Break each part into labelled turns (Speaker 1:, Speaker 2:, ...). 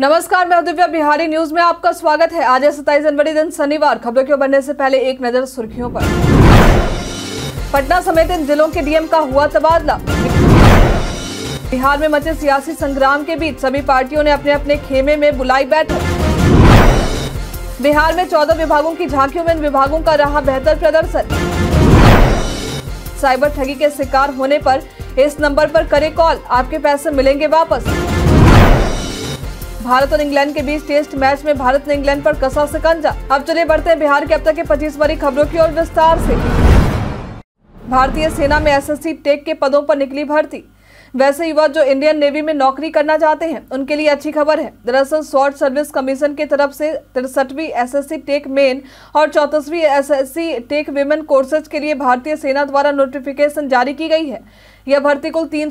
Speaker 1: नमस्कार मैं दिव्या बिहारी न्यूज में आपका स्वागत है आज सत्ताईस जनवरी दिन शनिवार खबरों के बनने से पहले एक नजर सुर्खियों पर पटना समेत इन जिलों के डीएम का हुआ तबादला बिहार में मचे सियासी संग्राम के बीच सभी पार्टियों ने अपने अपने खेमे में बुलाई बैठक बिहार में चौदह विभागों की झांकियों में इन विभागों का रहा बेहतर प्रदर्शन साइबर ठगी के शिकार होने पर इस नंबर पर करें कॉल आपके पैसे मिलेंगे वापस भारत और इंग्लैंड के बीच टेस्ट मैच में भारत ने इंग्लैंड पर कसा सिकंजा अब चले बढ़ते हैं बिहार के अब तक के पच्चीस बड़ी खबरों की ओर विस्तार से भारतीय सेना में एसएससी टेक के पदों पर निकली भर्ती वैसे युवा जो इंडियन नेवी में नौकरी करना चाहते हैं उनके लिए अच्छी खबर है दरअसल शॉर्ट सर्विस कमीशन की तरफ से तिरसठवीं एसएससी टेक मेन और चौतीसवीं एसएससी टेक विमेन कोर्सेज के लिए भारतीय सेना द्वारा नोटिफिकेशन जारी की गई है यह भर्ती कुल तीन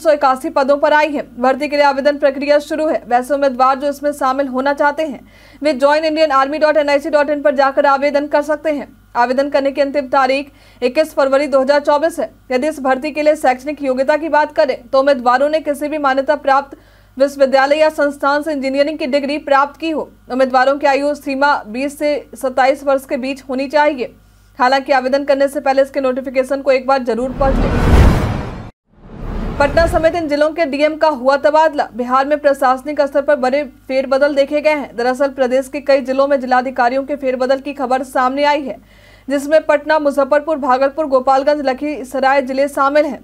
Speaker 1: पदों पर आई है भर्ती के लिए आवेदन प्रक्रिया शुरू है वैसे उम्मीदवार जो इसमें शामिल होना चाहते हैं वे join Indian Army dot N I C dot in पर जाकर आवेदन कर सकते हैं आवेदन करने की अंतिम तारीख 21 फरवरी 2024 है यदि इस भर्ती के लिए शैक्षणिक योग्यता की बात करें तो उम्मीदवारों ने किसी भी मान्यता प्राप्त विश्वविद्यालय या संस्थान से इंजीनियरिंग की डिग्री प्राप्त की हो उम्मीदवारों की आयु सीमा 20 से 27 वर्ष के बीच होनी चाहिए हालांकि आवेदन करने से पहले इसके नोटिफिकेशन को एक बार जरूर पढ़ लें पटना समेत इन जिलों के डीएम का हुआ तबादला बिहार में प्रशासनिक स्तर पर बड़े फेरबदल देखे गए हैं दरअसल प्रदेश के कई जिलों में जिलाधिकारियों के फेरबदल की खबर सामने आई है जिसमें पटना मुजफ्फरपुर भागलपुर गोपालगंज लखीसराय जिले शामिल हैं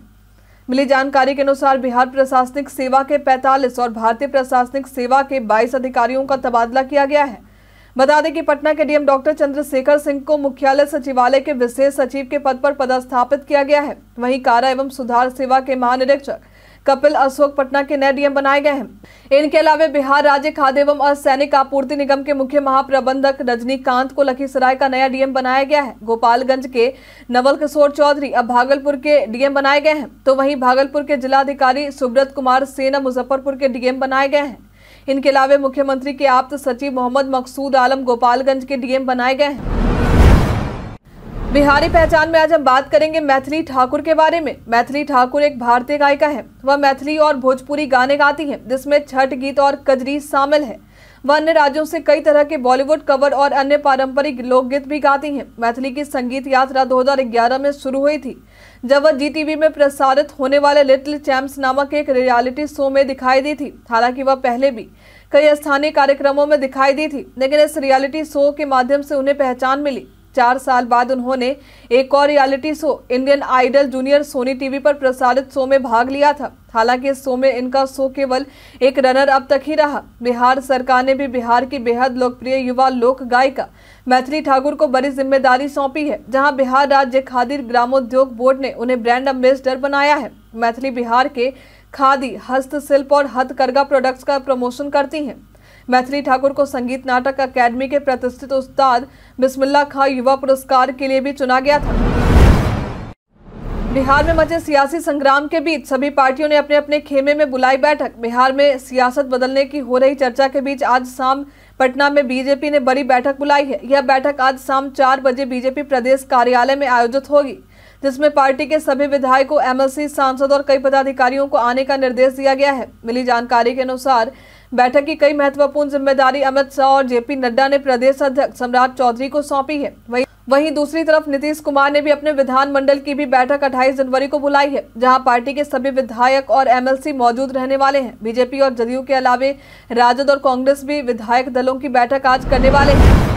Speaker 1: मिली जानकारी के अनुसार बिहार प्रशासनिक सेवा के 45 और भारतीय प्रशासनिक सेवा के 22 अधिकारियों का तबादला किया गया है बता दें कि पटना के डीएम डॉक्टर चंद्रशेखर सिंह को मुख्यालय सचिवालय के विशेष सचिव के पद पर पदस्थापित किया गया है वहीं कारा एवं सुधार सेवा के महानिरीक्षक कपिल अशोक पटना के नए डीएम बनाए गए हैं इनके अलावा बिहार राज्य खाद्य एवं असैनिक आपूर्ति निगम के मुख्य महाप्रबंधक रजनीकांत को लखीसराय का नया डीएम बनाया गया है गोपालगंज के नवल किशोर चौधरी अब भागलपुर के डीएम बनाए गए हैं तो वहीं भागलपुर के जिलाधिकारी सुब्रत कुमार सेना मुजफ्फरपुर के डीएम बनाए गए हैं इनके अलावा मुख्यमंत्री के आप्त सचिव मोहम्मद मकसूद आलम गोपालगंज के डीएम बनाए गए हैं बिहारी पहचान में आज हम बात करेंगे मैथिली ठाकुर के बारे में मैथिली ठाकुर एक भारतीय गायिका है वह मैथिली और भोजपुरी गाने गाती है जिसमें छठ गीत और कजरी शामिल है वह अन्य राज्यों से कई तरह के बॉलीवुड कवर और अन्य पारंपरिक लोकगीत भी गाती हैं मैथिली की संगीत यात्रा 2011 में शुरू हुई थी जब वह जी टीवी में प्रसारित होने वाले लिटिल चैम्प्स नामक एक रियलिटी शो में दिखाई दी थी हालांकि वह पहले भी कई स्थानीय कार्यक्रमों में दिखाई दी थी लेकिन इस रियलिटी शो के माध्यम से उन्हें पहचान मिली चार साल बाद उन्होंने एक और reality show Indian Idol junior Sony TV पर प्रसारित शो में भाग लिया था हालांकि इस शो में इनका शो केवल एक रनर अब तक ही रहा बिहार सरकार ने भी बिहार की बेहद लोकप्रिय युवा लोक गायिका मैथिली ठाकुर को बड़ी जिम्मेदारी सौंपी है जहां बिहार राज्य खादी ग्रामोद्योग बोर्ड ने उन्हें ब्रांड एम्बेसडर बनाया है मैथिली बिहार के खादी हस्तशिल्प और हथकरघा प्रोडक्ट्स का प्रमोशन करती हैं मैथिली ठाकुर को संगीत नाटक अकेडमी के प्रतिष्ठित उस्ताद बिस्मिल्ला खा युवा पुरस्कार के लिए भी चुना गया था बिहार में मचे सियासी संग्राम के बीच सभी पार्टियों ने अपने अपने खेमे में बुलाई बैठक बिहार में सियासत बदलने की हो रही चर्चा के बीच आज शाम पटना में बीजेपी ने बड़ी बैठक बुलाई है यह बैठक आज शाम चार बजे बीजेपी प्रदेश कार्यालय में आयोजित होगी जिसमें पार्टी के सभी विधायकों एमएलसी सांसद और कई पदाधिकारियों को आने का निर्देश दिया गया है मिली जानकारी के अनुसार बैठक की कई महत्वपूर्ण जिम्मेदारी अमित शाह और जेपी नड्डा ने प्रदेश अध्यक्ष सम्राट चौधरी को सौंपी है वही वहीं दूसरी तरफ नीतीश कुमार ने भी अपने विधानमंडल की भी बैठक 28 जनवरी को बुलाई है जहां पार्टी के सभी विधायक और एमएलसी मौजूद रहने वाले हैं बीजेपी और जदयू के अलावे राजद और कांग्रेस भी विधायक दलों की बैठक आज करने वाले हैं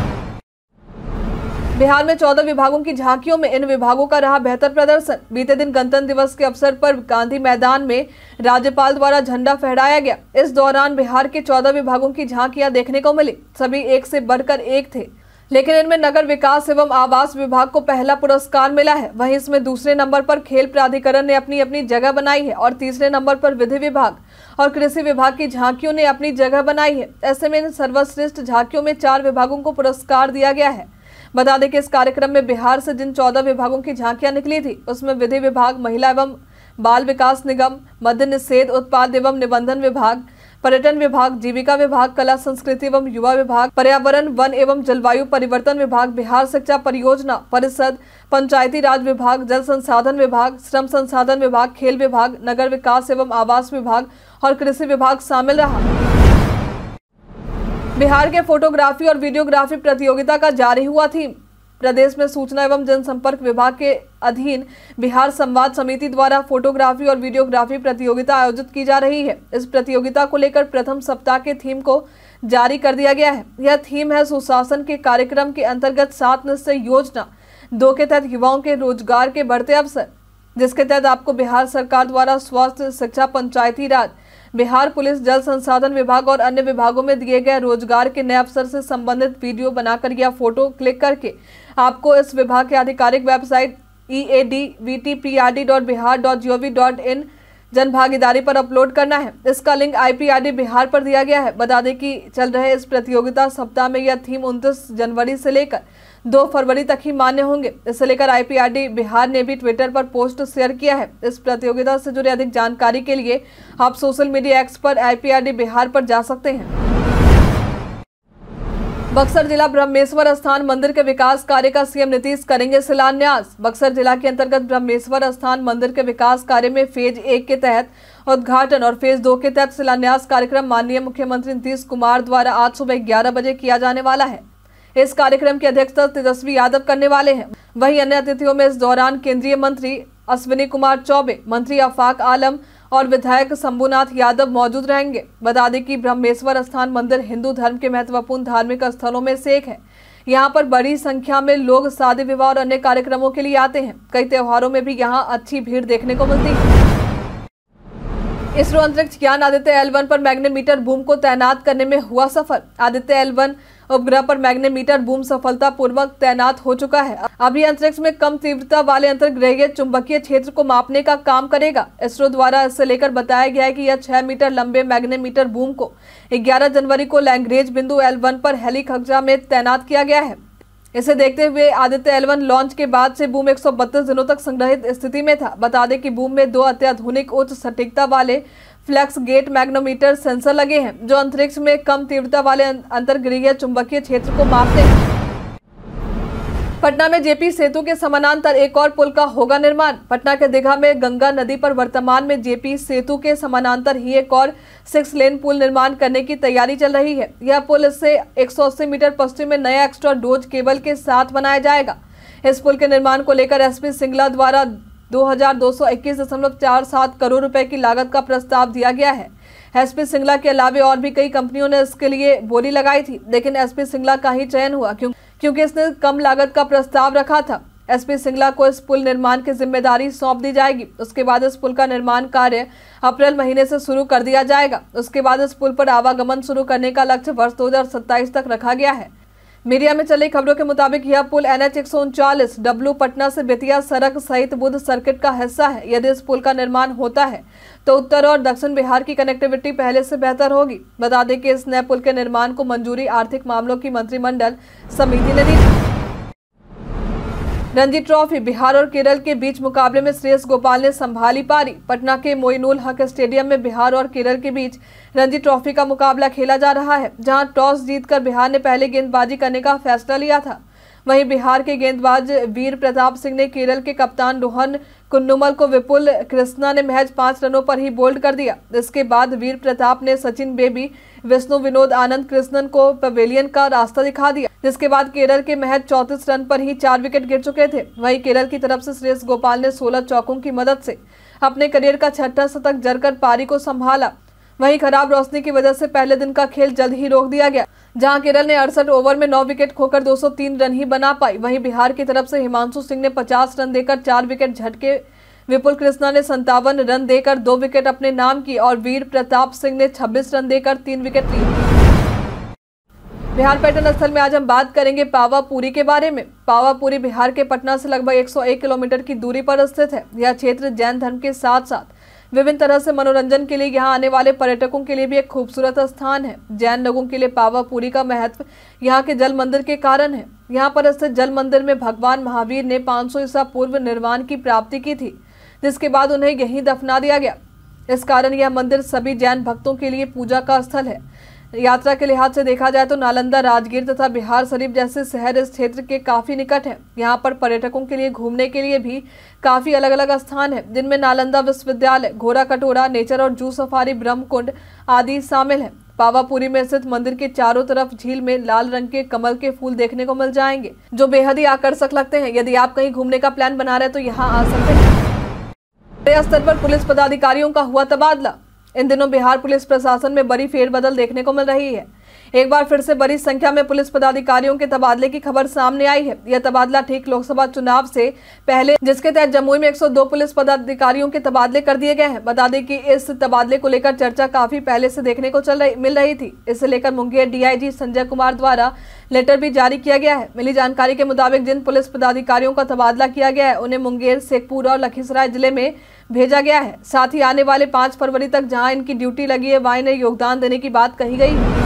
Speaker 1: बिहार में चौदह विभागों की झांकियों में इन विभागों का रहा बेहतर प्रदर्शन बीते दिन गणतंत्र दिवस के अवसर पर गांधी मैदान में राज्यपाल द्वारा झंडा फहराया गया इस दौरान बिहार के चौदह विभागों की झांकियां देखने को मिली सभी एक से बढ़कर एक थे लेकिन इनमें नगर विकास एवं आवास विभाग को पहला पुरस्कार मिला है वहीं इसमें दूसरे नंबर पर खेल प्राधिकरण ने अपनी अपनी जगह बनाई है और तीसरे नंबर पर विधि विभाग और कृषि विभाग की झांकियों ने अपनी जगह बनाई है ऐसे में इन सर्वश्रेष्ठ झांकियों में चार विभागों को पुरस्कार दिया गया है बता दें कि इस कार्यक्रम में बिहार से जिन चौदह विभागों की झांकियां निकली थी उसमें विधि विभाग महिला एवं बाल विकास निगम मद्य निषेध उत्पाद एवं निबंधन विभाग पर्यटन विभाग जीविका विभाग कला संस्कृति एवं युवा विभाग पर्यावरण वन एवं जलवायु परिवर्तन विभाग बिहार शिक्षा परियोजना परिषद पंचायती राज विभाग जल संसाधन विभाग श्रम संसाधन विभाग खेल विभाग नगर विकास एवं आवास विभाग और कृषि विभाग शामिल रहा बिहार के फोटोग्राफी और वीडियोग्राफी प्रतियोगिता का जारी हुआ थीम प्रदेश में सूचना एवं जनसंपर्क विभाग के अधीन बिहार संवाद समिति द्वारा फोटोग्राफी और वीडियोग्राफी प्रतियोगिता आयोजित की जा रही है इस प्रतियोगिता को लेकर प्रथम सप्ताह के थीम को जारी कर दिया गया है यह थीम है सुशासन के कार्यक्रम के अंतर्गत सात निश्चय योजना दो के तहत युवाओं के रोजगार के बढ़ते अवसर जिसके तहत आपको बिहार सरकार द्वारा स्वास्थ्य शिक्षा पंचायती राज बिहार पुलिस जल संसाधन विभाग और अन्य विभागों में दिए गए रोजगार के नए अवसर से संबंधित वीडियो बनाकर या फोटो क्लिक करके आपको इस विभाग के आधिकारिक website E A D V T P R D dot Bihar dot G O V dot in जन भागीदारी पर अपलोड करना है इसका लिंक आईपीआरडी बिहार पर दिया गया है बता दें कि चल रहे इस प्रतियोगिता सप्ताह में यह थीम 29 जनवरी से लेकर दो फरवरी तक ही मान्य होंगे इसे लेकर आईपीआरडी बिहार ने भी ट्विटर पर पोस्ट शेयर किया है इस प्रतियोगिता से जुड़े अधिक जानकारी के लिए आप सोशल मीडिया एक्स पर आईपीआरडी बिहार पर जा सकते हैं बक्सर जिला ब्रह्मेश्वर स्थान मंदिर के विकास कार्य का सीएम नीतीश करेंगे शिलान्यास बक्सर जिला के अंतर्गत ब्रह्मेश्वर स्थान मंदिर के विकास कार्य में फेज एक के तहत उद्घाटन और फेज दो के तहत शिलान्यास कार्यक्रम माननीय मुख्यमंत्री नीतीश कुमार द्वारा आज सुबह ग्यारह बजे किया जाने वाला है इस कार्यक्रम की अध्यक्षता तेजस्वी यादव करने वाले हैं वहीं अन्य अतिथियों में इस दौरान केंद्रीय मंत्री अश्विनी कुमार चौबे मंत्री अफाक आलम और विधायक शंभुनाथ यादव मौजूद रहेंगे बता दें कि ब्रह्मेश्वर स्थान मंदिर हिंदू धर्म के महत्वपूर्ण धार्मिक स्थलों में से एक है यहाँ पर बड़ी संख्या में लोग शादी विवाह और अन्य कार्यक्रमों के लिए आते हैं कई त्योहारों में भी यहाँ अच्छी भीड़ देखने को मिलती है इसरो अंतरिक्ष ज्ञान आदित्य एल वन पर मैग्नेमीटर बूम को तैनात करने में हुआ सफल आदित्य एल वन उपग्रह पर मैग्नेमीटर बूम सफलतापूर्वक तैनात हो चुका है अभी अंतरिक्ष में कम तीव्रता वाले अंतर्ग्रह चुंबकीय क्षेत्र को मापने का काम करेगा इसरो द्वारा इससे लेकर बताया गया है कि यह 6 मीटर लंबे मैग्नेमीटर बूम को 11 जनवरी को लैंग्रेज बिंदु एल वन पर हेली में तैनात किया गया है इसे देखते हुए आदित्य एलवन लॉन्च के बाद से बूम 132 दिनों तक संग्रहित स्थिति में था बता दें कि बूम में दो अत्याधुनिक उच्च सटीकता वाले फ्लैक्स गेट मैग्नोमीटर सेंसर लगे हैं जो अंतरिक्ष में कम तीव्रता वाले अं- अंतर्गृह चुंबकीय क्षेत्र को मापते हैं पटना में जेपी सेतु के समानांतर एक और पुल का होगा निर्माण पटना के दिघा में गंगा नदी पर वर्तमान में जेपी सेतु के समानांतर ही एक और सिक्स लेन पुल निर्माण करने की तैयारी चल रही है यह पुल से 180 मीटर पश्चिम में नया एक्स्ट्रा डोज केबल के साथ बनाया जाएगा इस पुल के निर्माण को लेकर एसपी सिंगला द्वारा दो करोड़ रुपए की लागत का प्रस्ताव दिया गया है एसपी सिंगला के अलावे और भी कई कंपनियों ने इसके लिए बोली लगाई थी लेकिन एसपी सिंगला का ही चयन हुआ क्योंकि क्योंकि इसने कम लागत का प्रस्ताव रखा था एसपी सिंगला को इस पुल निर्माण की जिम्मेदारी सौंप दी जाएगी उसके बाद इस पुल का निर्माण कार्य अप्रैल महीने से शुरू कर दिया जाएगा उसके बाद इस पुल पर आवागमन शुरू करने का लक्ष्य वर्ष दो तक रखा गया है मीडिया में चली खबरों के मुताबिक यह पुल एन एच डब्ल्यू पटना से बेतिया सड़क सहित बुद्ध सर्किट का हिस्सा है यदि इस पुल का निर्माण होता है तो उत्तर और दक्षिण बिहार की कनेक्टिविटी पहले से बेहतर होगी बता दें कि इस नए पुल के निर्माण को मंजूरी आर्थिक मामलों की मंत्रिमंडल समिति ने दी रणजी ट्रॉफी बिहार और केरल के बीच मुकाबले में श्रेयस गोपाल ने संभाली पारी पटना के मोइनुल हक स्टेडियम में बिहार और केरल के बीच रणजी ट्रॉफी का मुकाबला खेला जा रहा है जहां टॉस जीतकर बिहार ने पहले गेंदबाजी करने का फैसला लिया था वहीं बिहार के गेंदबाज वीर प्रताप सिंह ने केरल के कप्तान रोहन कुन्नुमल को विपुल कृष्णा ने महज पांच रनों पर ही बोल्ड कर दिया इसके बाद वीर प्रताप ने सचिन बेबी विष्णु विनोद आनंद कृष्णन को पवेलियन का रास्ता दिखा दिया जिसके बाद केरल के महज चौतीस रन पर ही चार विकेट गिर चुके थे वहीं केरल की तरफ से श्रेष गोपाल ने सोलह चौकों की मदद से अपने करियर का छठा शतक जरकर पारी को संभाला वहीं खराब रोशनी की वजह से पहले दिन का खेल जल्द ही रोक दिया गया जहां केरल ने अड़सठ ओवर में 9 विकेट खोकर 203 रन ही बना पाई वहीं बिहार की तरफ से हिमांशु सिंह ने 50 रन देकर चार विकेट झटके विपुल कृष्णा ने संतावन रन देकर दो विकेट अपने नाम की और वीर प्रताप सिंह ने 26 रन देकर तीन विकेट ली बिहार पर्यटन स्थल में आज हम बात करेंगे पावापुरी के बारे में पावापुरी बिहार के पटना से लगभग एक किलोमीटर की दूरी पर स्थित है यह क्षेत्र जैन धर्म के साथ साथ विभिन्न तरह से मनोरंजन के लिए यहाँ आने वाले पर्यटकों के लिए भी एक खूबसूरत स्थान है जैन लोगों के लिए पावापुरी का महत्व यहाँ के जल मंदिर के कारण है यहाँ पर स्थित जल मंदिर में भगवान महावीर ने 500 ईसा पूर्व निर्माण की प्राप्ति की थी जिसके बाद उन्हें यहीं दफना दिया गया इस कारण यह मंदिर सभी जैन भक्तों के लिए पूजा का स्थल है यात्रा के लिहाज से देखा जाए तो नालंदा राजगीर तथा बिहार शरीफ जैसे शहर इस क्षेत्र के काफ़ी निकट है यहाँ पर पर्यटकों के लिए घूमने के लिए भी काफ़ी अलग अलग स्थान है जिनमें नालंदा विश्वविद्यालय घोरा कटोरा नेचर और जू सफारी ब्रह्मकुंड आदि शामिल है पावापुरी में स्थित मंदिर के चारों तरफ झील में लाल रंग के कमल के फूल देखने को मिल जाएंगे जो बेहद ही आकर्षक लगते हैं यदि आप कहीं घूमने का प्लान बना रहे तो यहाँ आ सकते हैं स्तर पर पुलिस पदाधिकारियों का हुआ तबादला इन दिनों बिहार पुलिस प्रशासन में बड़ी फेरबदल देखने को मिल रही है एक बार फिर से बड़ी संख्या में पुलिस पदाधिकारियों के तबादले की खबर सामने आई है यह तबादला ठीक लोकसभा चुनाव से पहले जिसके तहत जमुई में 102 पुलिस पदाधिकारियों के तबादले कर दिए गए हैं बता दें कि इस तबादले को लेकर चर्चा काफी पहले से देखने को चल रही मिल रही थी इसे लेकर मुंगेर डीआईजी संजय कुमार द्वारा लेटर भी जारी किया गया है मिली जानकारी के मुताबिक जिन पुलिस पदाधिकारियों का तबादला किया गया है उन्हें मुंगेर शेखपुरा और लखीसराय जिले में भेजा गया है साथ ही आने वाले पाँच फरवरी तक जहां इनकी ड्यूटी लगी है वहां इन्हें योगदान देने की बात कही गई है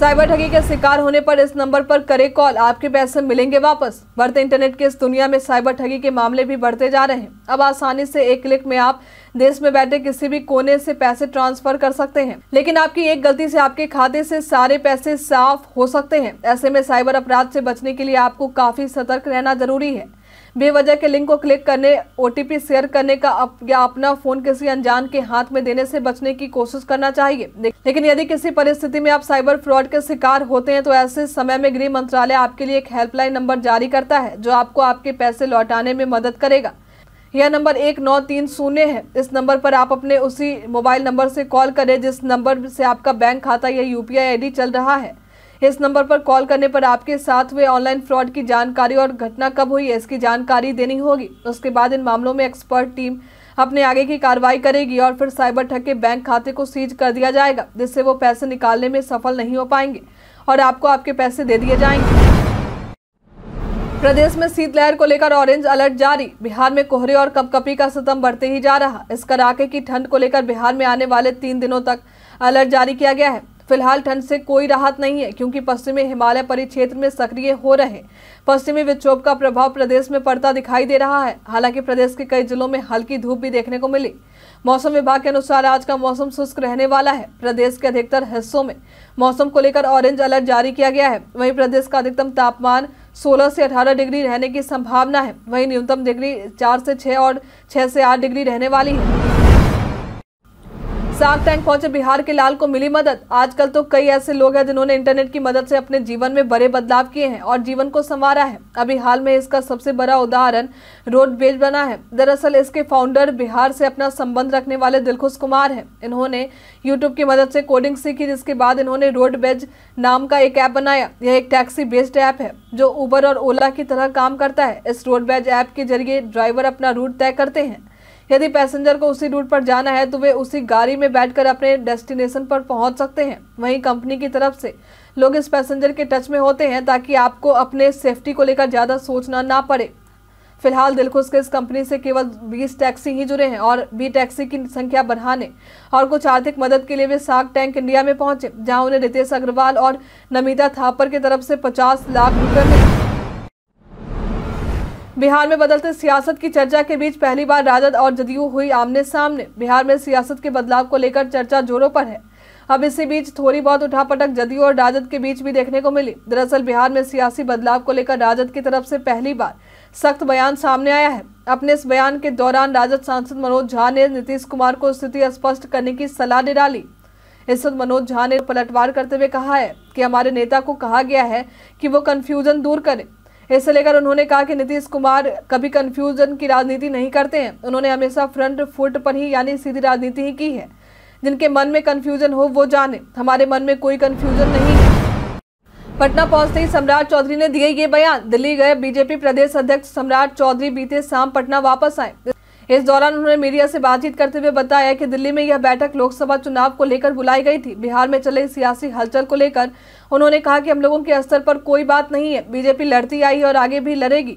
Speaker 1: साइबर ठगी के शिकार होने पर इस नंबर पर करे कॉल आपके पैसे मिलेंगे वापस बढ़ते इंटरनेट के इस दुनिया में साइबर ठगी के मामले भी बढ़ते जा रहे हैं अब आसानी से एक क्लिक में आप देश में बैठे किसी भी कोने से पैसे ट्रांसफर कर सकते हैं लेकिन आपकी एक गलती से आपके खाते से सारे पैसे साफ हो सकते हैं ऐसे में साइबर अपराध से बचने के लिए आपको काफी सतर्क रहना जरूरी है बेवजह के लिंक को क्लिक करने ओ शेयर करने का अप या अपना फोन किसी अनजान के हाथ में देने से बचने की कोशिश करना चाहिए लेकिन यदि किसी परिस्थिति में आप साइबर फ्रॉड के शिकार होते हैं तो ऐसे समय में गृह मंत्रालय आपके लिए एक हेल्पलाइन नंबर जारी करता है जो आपको आपके पैसे लौटाने में मदद करेगा यह नंबर एक नौ तीन शून्य है इस नंबर पर आप अपने उसी मोबाइल नंबर से कॉल करें जिस नंबर से आपका बैंक खाता या यूपीआई आईडी चल रहा है इस नंबर पर कॉल करने पर आपके साथ हुए ऑनलाइन फ्रॉड की जानकारी और घटना कब हुई है इसकी जानकारी देनी होगी उसके बाद इन मामलों में एक्सपर्ट टीम अपने आगे की कार्रवाई करेगी और फिर साइबर ठग के बैंक खाते को सीज कर दिया जाएगा जिससे वो पैसे निकालने में सफल नहीं हो पाएंगे और आपको आपके पैसे दे दिए जाएंगे प्रदेश में शीतलहर को लेकर ऑरेंज अलर्ट जारी बिहार में कोहरे और कपकपी का सितम बढ़ते ही जा रहा इस कड़ाके की ठंड को लेकर बिहार में आने वाले तीन दिनों तक अलर्ट जारी किया गया है फिलहाल ठंड से कोई राहत नहीं है क्योंकि पश्चिमी हिमालय परिक्षेत्र में सक्रिय हो रहे पश्चिमी विक्षोभ का प्रभाव प्रदेश में पड़ता दिखाई दे रहा है हालांकि प्रदेश के कई जिलों में हल्की धूप भी देखने को मिली मौसम विभाग के अनुसार आज का मौसम शुष्क रहने वाला है प्रदेश के अधिकतर हिस्सों में मौसम को लेकर ऑरेंज अलर्ट जारी किया गया है वहीं प्रदेश का अधिकतम तापमान 16 से 18 डिग्री रहने की संभावना है वहीं न्यूनतम डिग्री 4 से 6 और 6 से 8 डिग्री रहने वाली है शार्क टैंक पहुंचे बिहार के लाल को मिली मदद आजकल तो कई ऐसे लोग हैं जिन्होंने इंटरनेट की मदद से अपने जीवन में बड़े बदलाव किए हैं और जीवन को संवारा है अभी हाल में इसका सबसे बड़ा उदाहरण रोडवेज बना है दरअसल इसके फाउंडर बिहार से अपना संबंध रखने वाले दिलखुश कुमार हैं इन्होंने यूट्यूब की मदद से कोडिंग सीखी जिसके बाद इन्होंने रोडवेज नाम का एक ऐप बनाया यह एक टैक्सी बेस्ड ऐप है जो ऊबर और ओला की तरह काम करता है इस रोडवेज ऐप के जरिए ड्राइवर अपना रूट तय करते हैं यदि पैसेंजर को उसी रूट पर जाना है तो वे उसी गाड़ी में बैठकर अपने डेस्टिनेशन पर पहुंच सकते हैं वहीं कंपनी की तरफ से लोग इस पैसेंजर के टच में होते हैं ताकि आपको अपने सेफ्टी को लेकर ज़्यादा सोचना ना पड़े फिलहाल दिलखुश के इस कंपनी से केवल 20 टैक्सी ही जुड़े हैं और बी टैक्सी की संख्या बढ़ाने और कुछ आर्थिक मदद के लिए वे साग टैंक इंडिया में पहुंचे जहां उन्हें रितेश अग्रवाल और नमिता थापर की तरफ से 50 लाख रुपए मिले बिहार में बदलते सियासत की चर्चा के बीच पहली बार राजद और जदयू हुई आमने सामने बिहार में सियासत के बदलाव को लेकर चर्चा जोरों पर है अब इसी बीच थोड़ी बहुत उठापटक जदयू और राजद के बीच भी देखने को मिली दरअसल बिहार में सियासी बदलाव को लेकर राजद की तरफ से पहली बार सख्त बयान सामने आया है अपने इस बयान के दौरान राजद सांसद मनोज झा ने नीतीश कुमार को स्थिति स्पष्ट करने की सलाह डाली इस मनोज झा ने पलटवार करते हुए कहा है कि हमारे नेता को कहा गया है कि वो कन्फ्यूजन दूर करें इससे लेकर उन्होंने कहा कि नीतीश कुमार कभी कन्फ्यूजन की राजनीति नहीं करते हैं उन्होंने हमेशा फ्रंट फुट पर ही यानी सीधी राजनीति ही की है जिनके मन में कन्फ्यूजन हो वो जाने हमारे मन में कोई कन्फ्यूजन नहीं है पटना पहुंचते ही सम्राट चौधरी ने दिए ये बयान दिल्ली गए बीजेपी प्रदेश अध्यक्ष सम्राट चौधरी बीते शाम पटना वापस आए इस दौरान उन्होंने मीडिया से बातचीत करते हुए बताया कि दिल्ली में यह बैठक लोकसभा चुनाव को लेकर बुलाई गई थी बिहार में चले सियासी हलचल को लेकर उन्होंने कहा कि हम लोगों के स्तर पर कोई बात नहीं है बीजेपी लड़ती आई है और आगे भी लड़ेगी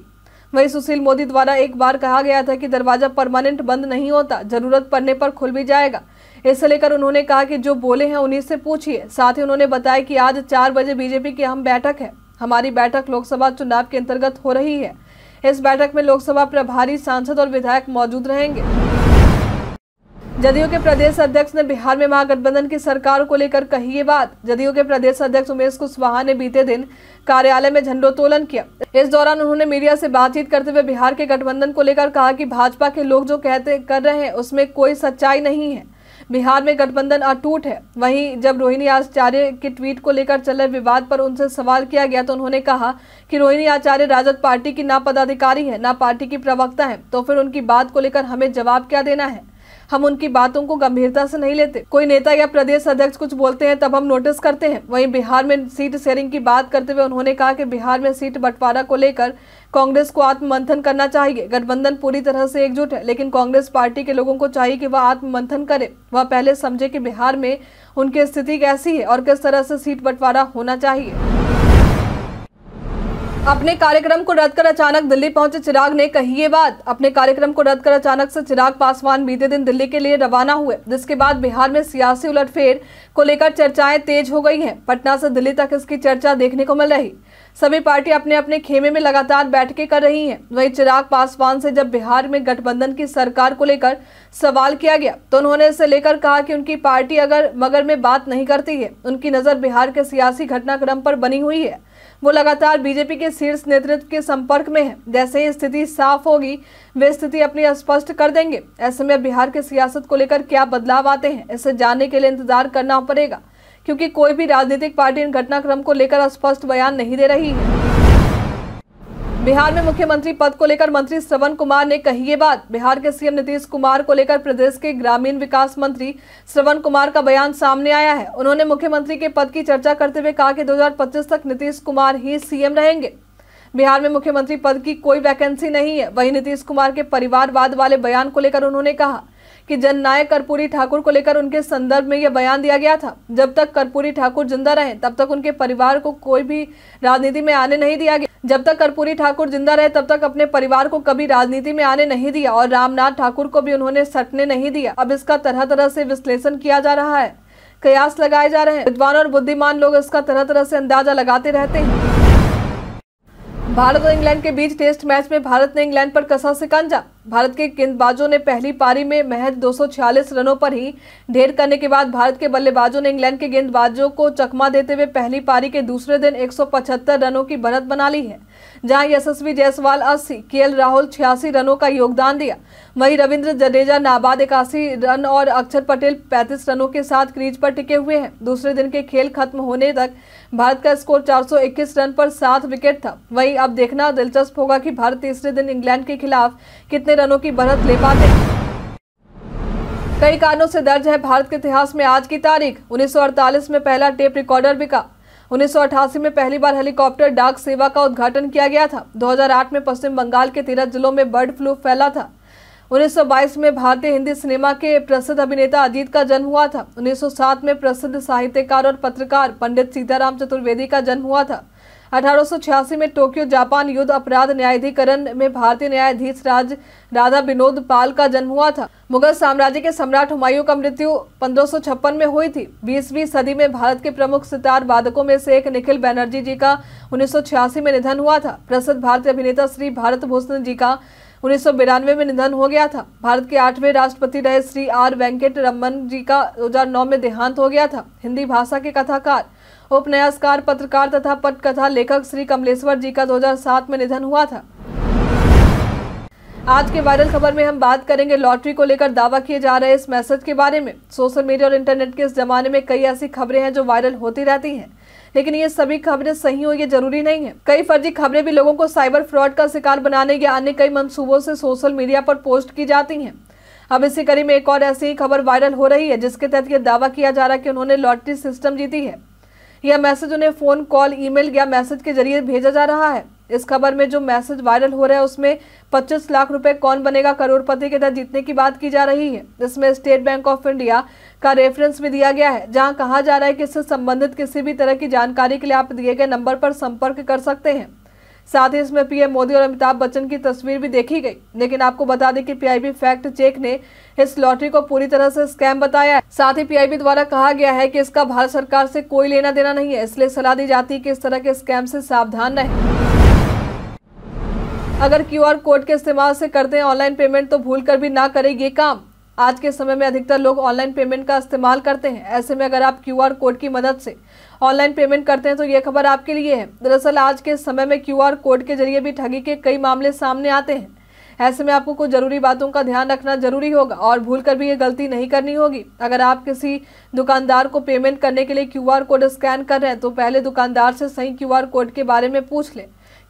Speaker 1: वहीं सुशील मोदी द्वारा एक बार कहा गया था कि दरवाजा परमानेंट बंद नहीं होता जरूरत पड़ने पर खुल भी जाएगा इससे लेकर उन्होंने कहा कि जो बोले हैं उन्हीं से पूछिए साथ ही उन्होंने बताया कि आज चार बजे बीजेपी की अहम बैठक है हमारी बैठक लोकसभा चुनाव के अंतर्गत हो रही है इस बैठक में लोकसभा प्रभारी सांसद और विधायक मौजूद रहेंगे जदयू के प्रदेश अध्यक्ष ने बिहार में महागठबंधन की सरकार को लेकर कही ये बात जदयू के प्रदेश अध्यक्ष उमेश कुशवाहा ने बीते दिन कार्यालय में झंडोत्तोलन किया इस दौरान उन्होंने मीडिया से बातचीत करते हुए बिहार के गठबंधन को लेकर कहा कि भाजपा के लोग जो कहते कर रहे हैं उसमें कोई सच्चाई नहीं है बिहार में गठबंधन अटूट है वहीं जब रोहिणी आचार्य के ट्वीट को लेकर चल रहे विवाद पर उनसे सवाल किया गया तो उन्होंने कहा कि रोहिणी आचार्य राजद पार्टी की ना पदाधिकारी है ना पार्टी की प्रवक्ता है तो फिर उनकी बात को लेकर हमें जवाब क्या देना है हम उनकी बातों को गंभीरता से नहीं लेते कोई नेता या प्रदेश अध्यक्ष कुछ बोलते हैं तब हम नोटिस करते हैं वहीं बिहार में सीट शेयरिंग की बात करते हुए उन्होंने कहा कि बिहार में सीट बंटवारा को लेकर कांग्रेस को आत्ममंथन करना चाहिए गठबंधन पूरी तरह से एकजुट है लेकिन कांग्रेस पार्टी के लोगों को चाहिए कि वह आत्ममंथन करे वह पहले समझे कि बिहार में उनकी स्थिति कैसी है और किस तरह से सीट बंटवारा होना चाहिए अपने कार्यक्रम को रद्द कर अचानक दिल्ली पहुंचे चिराग ने कही ये बात अपने कार्यक्रम को रद्द कर अचानक से चिराग पासवान बीते दिन दिल्ली के लिए रवाना हुए जिसके बाद बिहार में सियासी उलटफेर को लेकर चर्चाएं तेज हो गई हैं पटना से दिल्ली तक इसकी चर्चा देखने को मिल रही सभी पार्टी अपने अपने खेमे में लगातार बैठकें कर रही हैं वहीं चिराग पासवान से जब बिहार में गठबंधन की सरकार को लेकर सवाल किया गया तो उन्होंने इसे लेकर कहा कि उनकी पार्टी अगर मगर में बात नहीं करती है उनकी नज़र बिहार के सियासी घटनाक्रम पर बनी हुई है वो लगातार बीजेपी के शीर्ष नेतृत्व के संपर्क में है जैसे ही स्थिति साफ होगी वे स्थिति अपनी स्पष्ट कर देंगे ऐसे में बिहार के सियासत को लेकर क्या बदलाव आते हैं इसे जानने के लिए इंतजार करना पड़ेगा क्योंकि कोई भी राजनीतिक पार्टी इन घटनाक्रम को लेकर स्पष्ट बयान नहीं दे रही है बिहार में मुख्यमंत्री पद को लेकर मंत्री श्रवण कुमार ने कही ये बात बिहार के सीएम नीतीश कुमार को लेकर प्रदेश के ग्रामीण विकास मंत्री श्रवण कुमार का बयान सामने आया है उन्होंने मुख्यमंत्री के पद की चर्चा करते हुए कहा कि 2025 तक नीतीश कुमार ही सीएम रहेंगे बिहार में मुख्यमंत्री पद की कोई वैकेंसी नहीं है वही नीतीश कुमार के परिवारवाद वाले बयान को लेकर उन्होंने कहा कि जननायक कर्पूरी ठाकुर को लेकर उनके संदर्भ में यह बयान दिया गया था जब तक कर्पूरी ठाकुर जिंदा रहे तब तक उनके परिवार को कोई भी राजनीति में आने नहीं दिया गया जब तक कर्पूरी ठाकुर जिंदा रहे तब तक अपने परिवार को कभी राजनीति में आने नहीं दिया और रामनाथ ठाकुर को भी उन्होंने सटने नहीं दिया अब इसका तरह तरह से विश्लेषण किया जा रहा है कयास लगाए जा रहे हैं विद्वान और बुद्धिमान लोग इसका तरह तरह से अंदाजा लगाते रहते हैं भारत और इंग्लैंड के बीच टेस्ट मैच में भारत ने इंग्लैंड पर कसा सिकंजा भारत के गेंदबाजों ने पहली पारी में महज 246 रनों पर ही ढेर करने के बाद भारत के बल्लेबाजों ने इंग्लैंड के गेंदबाजों को चकमा देते हुए पहली पारी के दूसरे दिन 175 रनों की बढ़त बना ली है जहां यशस्वी जायसवाल 80, के राहुल छियासी रनों का योगदान दिया वहीं रविंद्र जडेजा नाबाद इक्यासी रन और अक्षर पटेल 35 रनों के साथ क्रीज पर टिके हुए हैं दूसरे दिन के खेल खत्म होने तक भारत का स्कोर 421 रन पर सात विकेट था वही अब देखना दिलचस्प होगा की भारत तीसरे दिन इंग्लैंड के खिलाफ कितने रनों की बढ़त ले पाते कई कारणों से दर्ज है भारत के इतिहास में आज की तारीख 1948 में पहला टेप रिकॉर्डर बिका 1988 में पहली बार हेलीकॉप्टर डाक सेवा का उद्घाटन किया गया था 2008 में पश्चिम बंगाल के तेरह जिलों में बर्ड फ्लू फैला था 1922 में भारतीय हिंदी सिनेमा के प्रसिद्ध अभिनेता अजीत का जन्म हुआ था 1907 में प्रसिद्ध साहित्यकार और पत्रकार पंडित सीताराम चतुर्वेदी का जन्म हुआ था अठारह में टोक्यो जापान युद्ध अपराध न्यायाधिकरण में भारतीय न्यायाधीश राज राधा विनोद पाल का जन्म हुआ था मुगल साम्राज्य के सम्राट हुमायूं का मृत्यु पंद्रह में हुई थी बीसवीं सदी में भारत के प्रमुख सितार वादकों में से एक निखिल बैनर्जी जी का उन्नीस में निधन हुआ था प्रसिद्ध भारतीय अभिनेता श्री भारत भूषण जी का उन्नीस में निधन हो गया था भारत के आठवें राष्ट्रपति रहे श्री आर वेंकट रमन जी का दो में देहांत हो गया था हिंदी भाषा के कथाकार उपन्यासकार पत्रकार तथा पटकथा लेखक श्री कमलेश्वर जी का 2007 में निधन हुआ था आज के वायरल खबर में हम बात करेंगे लॉटरी को लेकर दावा किए जा रहे इस मैसेज के बारे में सोशल मीडिया और इंटरनेट के इस जमाने में कई ऐसी खबरें हैं जो वायरल होती रहती हैं लेकिन ये सभी खबरें सही हो ये जरूरी नहीं है कई फर्जी खबरें भी लोगों को साइबर फ्रॉड का शिकार बनाने या अन्य कई मनसूबों से सोशल मीडिया पर पोस्ट की जाती हैं अब इसी कड़ी में एक और ऐसी ही खबर वायरल हो रही है जिसके तहत ये दावा किया जा रहा है कि उन्होंने लॉटरी सिस्टम जीती है यह मैसेज उन्हें फ़ोन कॉल ईमेल या मैसेज के जरिए भेजा जा रहा है इस खबर में जो मैसेज वायरल हो रहा है उसमें 25 लाख रुपए कौन बनेगा करोड़पति के तहत जीतने की बात की जा रही है इसमें स्टेट बैंक ऑफ इंडिया का रेफरेंस भी दिया गया है जहां कहा जा रहा है कि इससे संबंधित किसी भी तरह की जानकारी के लिए आप दिए गए नंबर पर संपर्क कर सकते हैं साथ ही इसमें पीएम मोदी और अमिताभ बच्चन की तस्वीर भी देखी गई लेकिन आपको बता दें कि पीआईबी फैक्ट चेक ने इस लॉटरी को पूरी तरह से स्कैम बताया है साथ ही पीआईबी द्वारा कहा गया है कि इसका भारत सरकार से कोई लेना देना नहीं है इसलिए सलाह दी जाती है कि इस तरह के स्कैम से सावधान रहे अगर क्यू कोड के इस्तेमाल से करते हैं ऑनलाइन पेमेंट तो भूल कर भी ना करे ये काम आज के समय में अधिकतर लोग ऑनलाइन पेमेंट का इस्तेमाल करते हैं ऐसे में अगर आप क्यूआर कोड की मदद से ऑनलाइन पेमेंट करते हैं तो ये खबर आपके लिए है दरअसल आज के समय में क्यूआर कोड के जरिए भी ठगी के कई मामले सामने आते हैं ऐसे में आपको कुछ जरूरी बातों का ध्यान रखना जरूरी होगा और भूल कर भी ये गलती नहीं करनी होगी अगर आप किसी दुकानदार को पेमेंट करने के लिए क्यूआर कोड स्कैन कर रहे हैं तो पहले दुकानदार से सही क्यूआर कोड के बारे में पूछ लें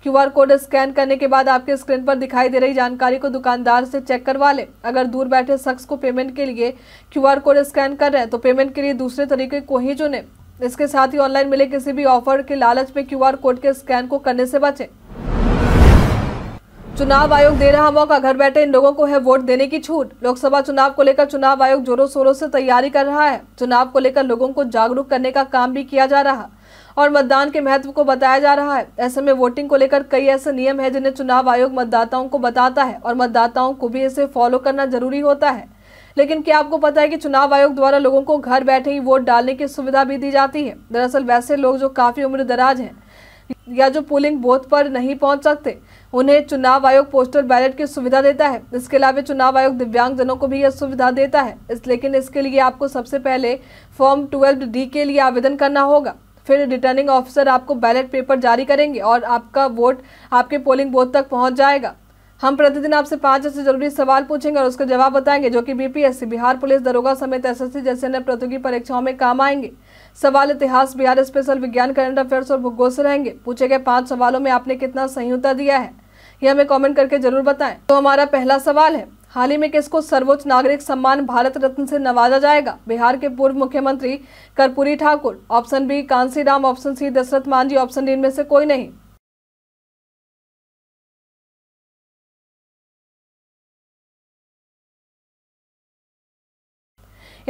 Speaker 1: क्यूआर कोड स्कैन करने के बाद आपके स्क्रीन पर दिखाई दे रही जानकारी को दुकानदार से चेक करवा लें अगर दूर बैठे शख्स को पेमेंट के लिए क्यूआर कोड स्कैन कर रहे हैं तो पेमेंट के लिए दूसरे तरीके को ही चुने इसके साथ ही ऑनलाइन मिले किसी भी ऑफर के लालच में आर कोड के स्कैन को करने से बचें चुनाव आयोग दे रहा मौका घर बैठे इन लोगों को है वोट देने की छूट लोकसभा चुनाव को लेकर चुनाव आयोग जोरों शोरों से तैयारी कर रहा है चुनाव को लेकर लोगों को जागरूक करने का काम भी किया जा रहा और मतदान के महत्व को बताया जा रहा है ऐसे में वोटिंग को लेकर कई ऐसे नियम है जिन्हें चुनाव आयोग मतदाताओं को बताता है और मतदाताओं को भी इसे फॉलो करना जरूरी होता है लेकिन क्या आपको पता है कि चुनाव आयोग द्वारा लोगों को घर बैठे ही वोट डालने की सुविधा भी दी जाती है दरअसल वैसे लोग जो काफी उम्र दराज हैं या जो पोलिंग बूथ पर नहीं पहुंच सकते उन्हें चुनाव आयोग पोस्टल बैलेट की सुविधा देता है इसके अलावा चुनाव आयोग दिव्यांगजनों को भी यह सुविधा देता है इस लेकिन इसके लिए आपको सबसे पहले फॉर्म ट्वेल्व डी के लिए आवेदन करना होगा फिर रिटर्निंग ऑफिसर आपको बैलेट पेपर जारी करेंगे और आपका वोट आपके पोलिंग बूथ तक पहुंच जाएगा हम प्रतिदिन आपसे पांच ऐसे जरूरी सवाल पूछेंगे और उसका जवाब बताएंगे जो कि बीपीएससी बिहार पुलिस दरोगा समेत एसएससी जैसे अन्य प्रतियोगी परीक्षाओं में काम आएंगे सवाल इतिहास बिहार स्पेशल विज्ञान करंट अफेयर्स और भूगोल से रहेंगे पूछे गए पांच सवालों में आपने कितना संहिता दिया है यह हमें कॉमेंट करके जरूर बताएं तो हमारा पहला सवाल है हाल ही में किसको सर्वोच्च नागरिक सम्मान भारत रत्न से नवाजा जाएगा बिहार के पूर्व मुख्यमंत्री कर्पूरी ठाकुर ऑप्शन बी कांसी option C Dashrath Manjhi option D इनमें से कोई नहीं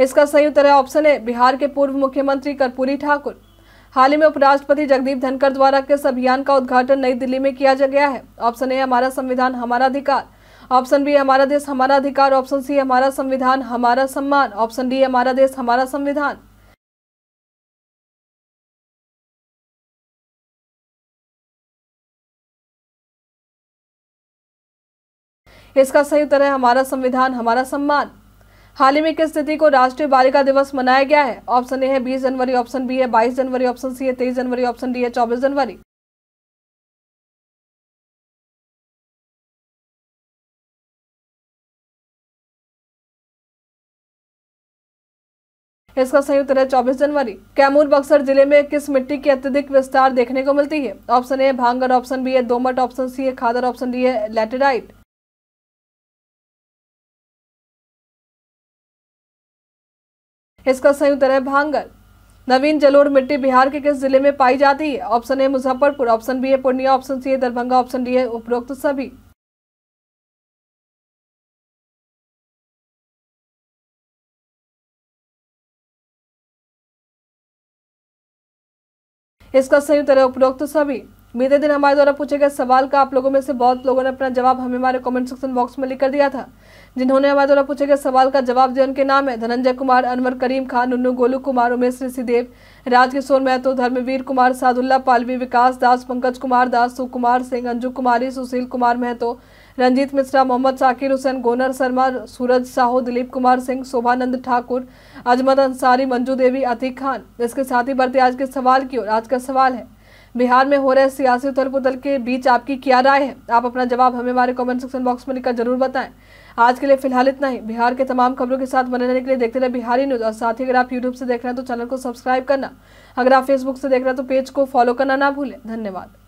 Speaker 1: इसका सही उत्तर है ऑप्शन ए बिहार के पूर्व मुख्यमंत्री कर्पूरी ठाकुर हाल ही में उपराष्ट्रपति जगदीप धनखड़ द्वारा किस अभियान का उद्घाटन नई दिल्ली में किया गया है ऑप्शन ए हमारा संविधान हमारा अधिकार ऑप्शन बी हमारा देश हमारा अधिकार ऑप्शन सी हमारा संविधान हमारा सम्मान ऑप्शन डी हमारा देश हमारा संविधान इसका सही उत्तर है हमारा संविधान हमारा सम्मान हाल ही में किस तिथि को राष्ट्रीय बालिका दिवस मनाया गया है ऑप्शन ए है 20 जनवरी ऑप्शन बी है 22 जनवरी ऑप्शन सी है 23 जनवरी ऑप्शन डी है 24 जनवरी इसका संयुक्त है चौबीस जनवरी कैमूर बक्सर जिले में किस मिट्टी की अत्यधिक विस्तार देखने को मिलती है ऑप्शन ए भांगर ऑप्शन बी है दोमट ऑप्शन सी है खादर ऑप्शन डी है लेटेराइट इसका संयुक्त है भांगर नवीन जलोड़ मिट्टी बिहार के किस जिले में पाई जाती है option A Muzaffarpur option B है पूर्णिया ऑप्शन सी है दरभंगा ऑप्शन डी है उपरोक्त सभी इसका उत्तर है उपरोक्त सभी बीते दिन हमारे द्वारा पूछे गए सवाल का आप लोगों में से बहुत लोगों ने अपना जवाब हमें हमारे कमेंट सेक्शन बॉक्स में लिख कर दिया था जिन्होंने हमारे द्वारा पूछे गए सवाल का जवाब दिया उनके नाम है धनंजय कुमार अनवर करीम खान नुन्नू गोलू कुमार उमेश ऋषिदेव राजकिशोर महतो धर्मवीर कुमार सादुल्ला पालवी विकास दास पंकज कुमार दास सुकुमार सिंह अंजू कुमारी सुशील कुमार महतो रंजीत मिश्रा मोहम्मद साकिर हुसैन गोनर शर्मा सूरज साहू दिलीप कुमार सिंह शोभानंद ठाकुर अजमद अंसारी मंजू देवी अतीक खान इसके साथ ही बढ़ते आज के सवाल की ओर आज का सवाल है बिहार में हो रहे सियासी उथल पुथल के बीच आपकी क्या राय है आप अपना जवाब हमें हमारे कमेंट सेक्शन बॉक्स में लिखकर जरूर बताएं आज के लिए फिलहाल इतना ही बिहार के तमाम खबरों के साथ बने रहने के लिए देखते रहे बिहारी न्यूज और साथ ही अगर आप यूट्यूब से देख रहे हैं तो चैनल को सब्सक्राइब करना अगर आप फेसबुक से देख रहे हैं तो पेज को फॉलो करना ना भूलें धन्यवाद